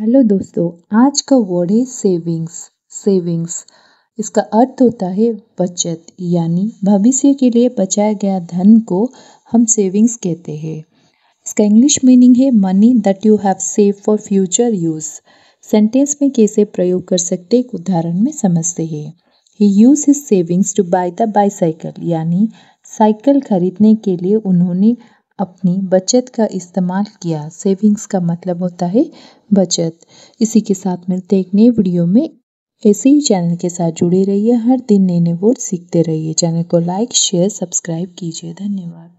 hello दोस्तों आज का वर्ड है सेविंग्स सेविंग्स इसका अर्थ होता है बचत यानी भविष्य के लिए बचाया गया धन को हम सेविंग्स कहते हैं इसका इंग्लिश मीनिंग है money that you have save for future use sentence में कैसे प्रयोग कर सकते एक उदाहरण में समझते हैं he use his savings to buy the bicycle यानी साइकिल खरीदने के लिए उन्होंने अपनी बचत का इस्तेमाल किया सेविंग्स का मतलब होता है बचत इसी के साथ मिलते एक नए वीडियो में ऐसे ही चैनल के साथ जुड़े रहिए हर दिन नए नए वर्ड सीखते रहिए चैनल को लाइक शेयर सब्सक्राइब कीजिए धन्यवाद